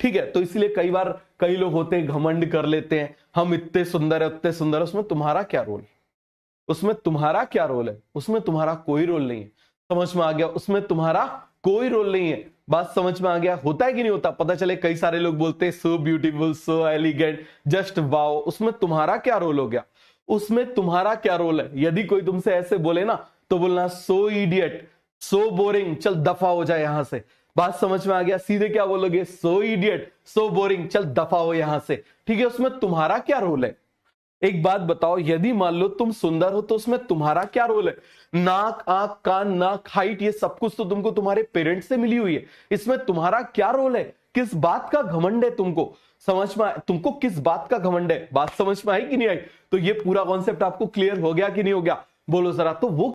ठीक है तो इसलिए कई बार कई लोग होते हैं घमंड कर लेते हैं हम इतने सुंदर है उतने सुंदर है उसमें तुम्हारा क्या रोल उसमें तुम्हारा क्या रोल है उसमें तुम्हारा कोई रोल नहीं है समझ में आ गया उसमें तुम्हारा कोई रोल नहीं है बात समझ में आ गया होता है कि नहीं होता पता चले कई सारे लोग बोलते हैं so beautiful so elegant just wow उसमें तुम्हारा क्या रोल हो गया उसमें तुम्हारा क्या रोल है यदि कोई तुमसे ऐसे बोले ना तो बोलना सो इडियट सो बोरिंग चल दफा हो जाए यहां से बात समझ में आ गया सीधे क्या बोलोगे सो इडियट सो बोरिंग चल दफा हो यहां से ठीक है उसमें तुम्हारा क्या रोल है एक बात बताओ यदि मान लो तुम सुंदर हो तो उसमें तुम्हारा क्या रोल है नाक आंख कान नाक हाइट ये सब कुछ तो तुमको तुम्हारे पेरेंट्स से मिली हुई है इसमें तुम्हारा क्या रोल है किस बात का घमंड है तुमको समझ में तुमको किस बात का घमंड है बात समझ में आई कि नहीं आई तो ये पूरा कॉन्सेप्ट आपको क्लियर हो गया कि नहीं हो गया बोलो जरा तो वो